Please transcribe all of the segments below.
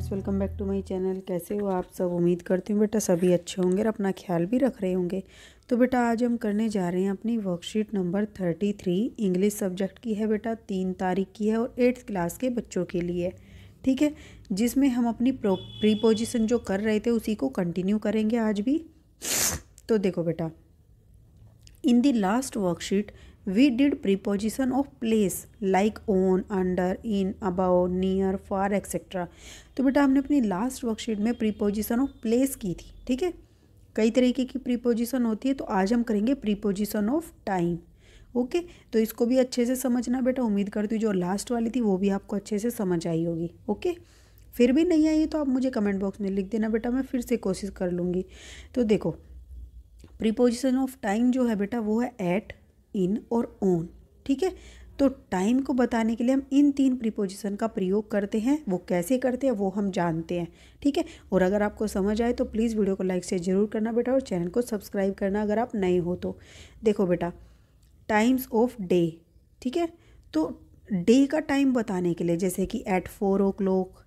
friends welcome back to my channel कैसे हो आप सब उम्मीद करती हूँ बेटा सभी अच्छे होंगे और अपना ख्याल भी रख रहे होंगे तो बेटा आज हम करने जा रहे हैं अपनी worksheet number thirty three English subject की है बेटा तीन तारीख की है और एट्थ क्लास के बच्चों के लिए ठीक है जिसमें हम अपनी प्रीपोजिशन जो कर रहे थे उसी को कंटिन्यू करेंगे आज भी तो देखो बेटा in the last worksheet We did preposition of place like on, under, in, above, near, far etcetera तो बेटा हमने अपनी लास्ट वर्कशीट में प्रीपोजिशन ऑफ प्लेस की थी ठीक है कई तरीके की प्रीपोजिशन होती है तो आज हम करेंगे प्रीपोजिशन ऑफ टाइम ओके तो इसको भी अच्छे से समझना बेटा उम्मीद करती हूँ जो लास्ट वाली थी वो भी आपको अच्छे से समझ आई होगी ओके फिर भी नहीं आई तो आप मुझे कमेंट बॉक्स में लिख देना बेटा मैं फिर से कोशिश कर लूँगी तो देखो प्रीपोजिशन ऑफ टाइम जो है बेटा वो है एट इन और ऑन ठीक है तो टाइम को बताने के लिए हम इन तीन प्रीपोजिशन का प्रयोग करते हैं वो कैसे करते हैं वो हम जानते हैं ठीक है और अगर आपको समझ आए तो प्लीज़ वीडियो को लाइक से ज़रूर करना बेटा और चैनल को सब्सक्राइब करना अगर आप नए हो तो देखो बेटा टाइम्स ऑफ डे ठीक है तो डे का टाइम बताने के लिए जैसे कि at four o'clock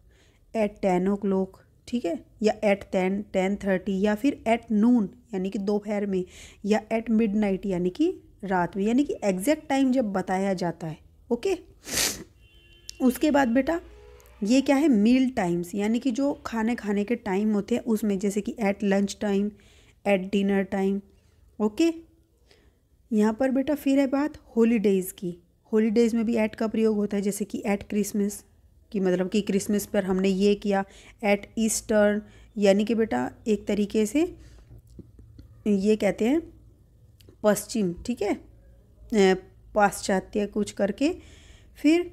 at ten o'clock ठीक है या एट टेन टेन थर्टी या फिर एट नून यानी कि दोपहर में या एट मिडनाइट यानी कि रात में यानी कि एग्जैक्ट टाइम जब बताया जाता है ओके उसके बाद बेटा ये क्या है मील टाइम्स यानी कि जो खाने खाने के टाइम होते हैं उसमें जैसे कि at lunch time at dinner time okay यहाँ पर बेटा फिर है बात हॉलीडेज़ की हॉलीडेज़ में भी ऐट का प्रयोग होता है जैसे कि ऐट क्रिसमस कि मतलब कि क्रिसमस पर हमने ये किया एट ईस्टर यानी कि बेटा एक तरीके से ये कहते हैं पश्चिम ठीक है पाश्चात्य कुछ करके फिर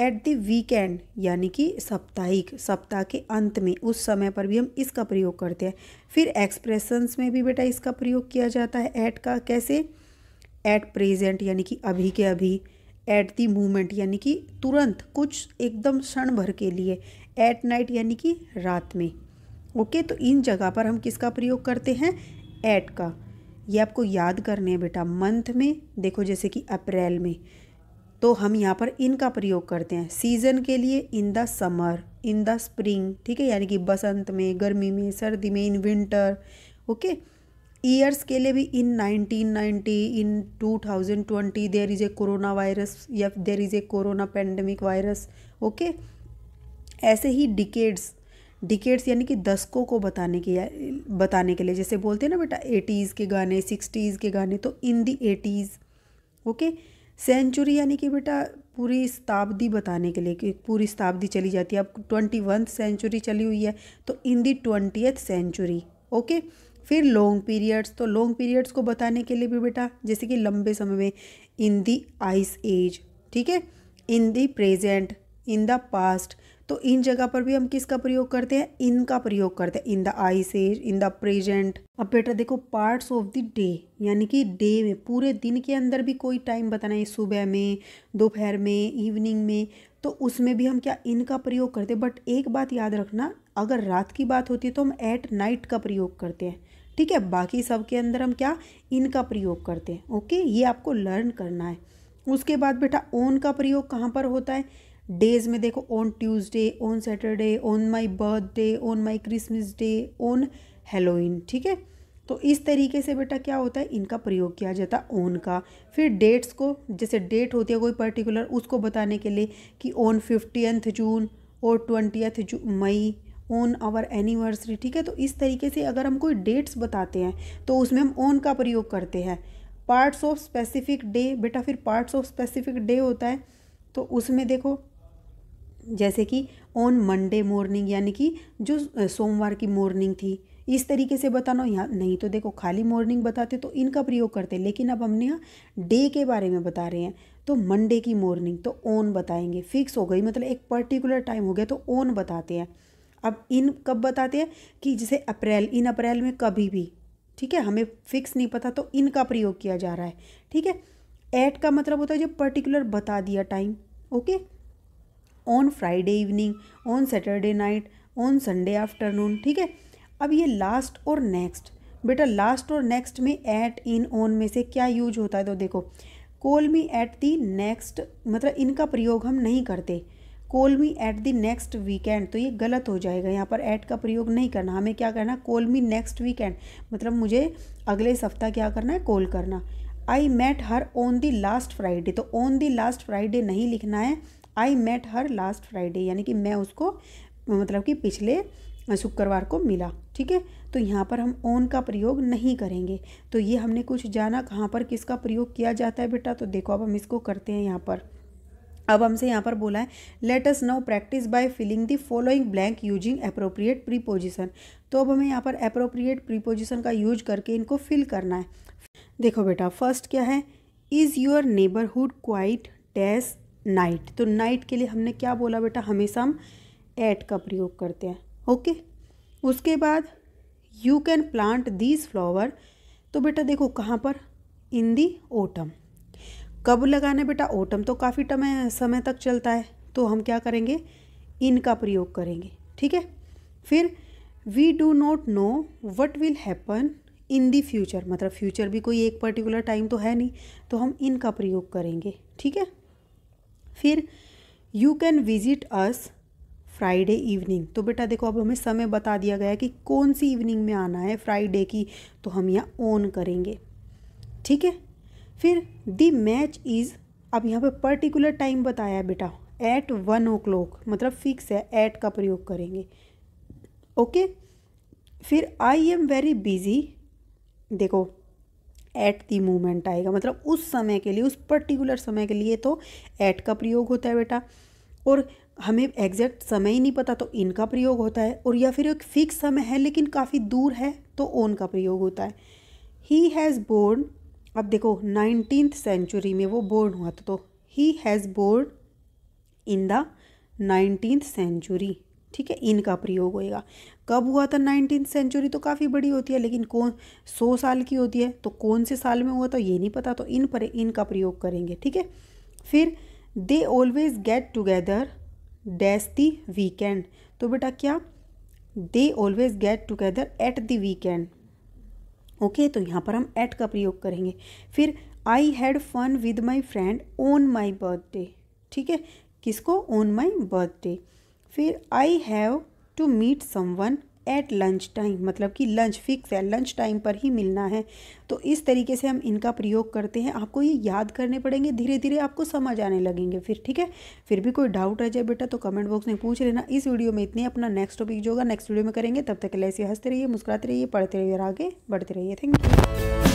एट द वीकेंड यानी कि साप्ताहिक सप्ताह के अंत में उस समय पर भी हम इसका प्रयोग करते हैं फिर एक्सप्रेशंस में भी बेटा इसका प्रयोग किया जाता है ऐट का कैसे एट प्रेजेंट यानी कि अभी के अभी एट दी मोमेंट यानी कि तुरंत कुछ एकदम क्षण भर के लिए एट नाइट यानी कि रात में ओके तो इन जगह पर हम किसका प्रयोग करते हैं ऐट का ये आपको याद करने हैं बेटा मंथ में देखो जैसे कि अप्रैल में तो हम यहाँ पर इन का प्रयोग करते हैं सीज़न के लिए in the summer in the spring ठीक है यानी कि बसंत में गर्मी में सर्दी में इन विंटर ओके ईयर्स के लिए भी in 1990 in 2020 there is a corona virus या there is a corona pandemic virus okay ऐसे ही डिकेड्स डिकेट्स यानी कि दशकों को बताने के बताने के लिए जैसे बोलते हैं ना बेटा एटीज़ के गाने सिक्सटीज़ के गाने तो in the eighties okay century यानी कि बेटा पूरी शताब्दी बताने के लिए कि पूरी शताब्दी चली जाती है अब ट्वेंटी वन सेंचुरी चली हुई है तो in the twentieth century okay फिर लॉन्ग पीरियड्स तो लॉन्ग पीरियड्स को बताने के लिए भी बेटा जैसे कि लंबे समय में इन दी आइस एज ठीक है in the present in the past तो इन जगह पर भी हम किसका प्रयोग करते हैं इन का प्रयोग करते हैं in the ice age in the present अब बेटा देखो पार्ट्स ऑफ द डे यानी कि डे में पूरे दिन के अंदर भी कोई टाइम बताना है सुबह में दोपहर में इवनिंग में तो उसमें भी हम क्या इनका प्रयोग करते हैं बट एक बात याद रखना अगर रात की बात होती है तो हम एट नाइट का प्रयोग करते हैं ठीक है बाकी सब के अंदर हम क्या इनका प्रयोग करते हैं ओके ये आपको लर्न करना है उसके बाद बेटा ओन का प्रयोग कहाँ पर होता है डेज में देखो on Tuesday on Saturday on my birthday on my Christmas day on Halloween ठीक है तो इस तरीके से बेटा क्या होता है इनका प्रयोग किया जाता है ऑन का फिर डेट्स को जैसे डेट होती है कोई पर्टिकुलर उसको बताने के लिए कि ऑन फिफ्टीथ जून और twentieth May on our anniversary ठीक है तो इस तरीके से अगर हम कोई डेट्स बताते हैं तो उसमें हम ऑन का प्रयोग करते हैं पार्ट्स ऑफ स्पेसिफिक डे बेटा फिर पार्ट्स ऑफ स्पेसिफिक डे होता है तो उसमें देखो जैसे कि ऑन मंडे मॉर्निंग यानी कि जो सोमवार की मॉर्निंग थी इस तरीके से बताना यहाँ नहीं तो देखो खाली मॉर्निंग बताते तो इनका प्रयोग करते लेकिन अब हमने यहाँ डे के बारे में बता रहे हैं तो मंडे की मॉर्निंग तो ऑन बताएंगे फिक्स हो गई मतलब एक पर्टिकुलर टाइम हो गया तो ऑन बताते हैं अब इन कब बताते हैं कि जैसे अप्रैल इन अप्रैल में कभी भी ठीक है हमें फिक्स नहीं पता तो इनका प्रयोग किया जा रहा है ठीक है ऐट का मतलब होता है जो पर्टिकुलर बता दिया time okay on Friday evening on Saturday night on Sunday afternoon ठीक है अब ये लास्ट और नेक्स्ट बेटा लास्ट और नेक्स्ट में एट इन ऑन में से क्या यूज होता है तो देखो कोल मी एट दी नेक्स्ट मतलब इनका प्रयोग हम नहीं करते call me at the next weekend तो ये गलत हो जाएगा यहाँ पर एट का प्रयोग नहीं करना हमें क्या करना कोल मी नेक्स्ट वीकेंड मतलब मुझे अगले सप्ताह क्या करना है कॉल करना I met her on the last Friday तो ऑन दी लास्ट फ्राइडे नहीं लिखना है I met her last Friday यानी कि मैं उसको मतलब कि पिछले शुक्रवार को मिला ठीक है तो यहाँ पर हम ओन का प्रयोग नहीं करेंगे तो ये हमने कुछ जाना कहाँ पर किसका प्रयोग किया जाता है बेटा तो देखो अब हम इसको करते हैं यहाँ पर अब हमसे यहाँ पर बोला है let us now practice by filling the following blank using appropriate preposition तो अब हमें यहाँ पर अप्रोप्रिएट प्रीपोजिशन का यूज करके इनको फिल करना है देखो बेटा फर्स्ट क्या है is your neighbourhood quite dash night तो नाइट के लिए हमने क्या बोला बेटा हमेशा हम एट का प्रयोग करते हैं ओके उसके बाद you can plant these flower तो बेटा देखो कहाँ पर इन दी ओटम कब लगाना बेटा ओटम तो काफ़ी टमय समय तक चलता है तो हम क्या करेंगे इनका प्रयोग करेंगे ठीक है फिर we do not know what will happen in the future मतलब फ्यूचर भी कोई एक पर्टिकुलर टाइम तो है नहीं तो हम इनका प्रयोग करेंगे ठीक है फिर you can visit us Friday evening तो बेटा देखो अब हमें समय बता दिया गया कि कौन सी इवनिंग में आना है फ्राइडे की तो हम यहाँ ऑन करेंगे ठीक है फिर दी मैच इज़ अब यहाँ पे पर्टिकुलर टाइम बताया है बेटा एट वन ओ क्लॉक मतलब फिक्स है एट का प्रयोग करेंगे ओके फिर आई एम वेरी बिज़ी देखो एट दी मोमेंट आएगा मतलब उस समय के लिए उस पर्टिकुलर समय के लिए तो एट का प्रयोग होता है बेटा और हमें एग्जैक्ट समय ही नहीं पता तो इनका प्रयोग होता है और या फिर एक फिक्स समय है लेकिन काफ़ी दूर है तो ओन का प्रयोग होता है ही हैज़ बोर्न अब देखो नाइनटीन सेंचुरी में वो बोर्न हुआ था तो he has born in the nineteen century ठीक है इनका प्रयोग होएगा कब हुआ था नाइनटीन सेंचुरी तो काफ़ी बड़ी होती है लेकिन कौन सौ साल की होती है तो कौन से साल में हुआ था ये नहीं पता तो इन पर इनका प्रयोग करेंगे ठीक है फिर they always get together dash the weekend तो बेटा क्या they always get together at the weekend okay तो यहाँ पर हम एट का प्रयोग करेंगे फिर I had fun with my friend on my birthday ठीक है किसको ऑन माई बर्थडे फिर I have to meet someone at lunch time मतलब कि लंच फिक्स है लंच टाइम पर ही मिलना है तो इस तरीके से हम इनका प्रयोग करते हैं आपको ये याद करने पड़ेंगे धीरे धीरे आपको समझ आने लगेंगे फिर ठीक है फिर भी कोई डाउट रह जाए बेटा तो कमेंट बॉक्स में पूछ लेना इस वीडियो में इतने अपना नेक्स्ट टॉपिक जो होगा नेक्स्ट वीडियो में करेंगे तब तक ऐसे हंसते रहिए मुस्कुराते रहिए पढ़ते रहिए और आगे बढ़ते रहिए थैंक यू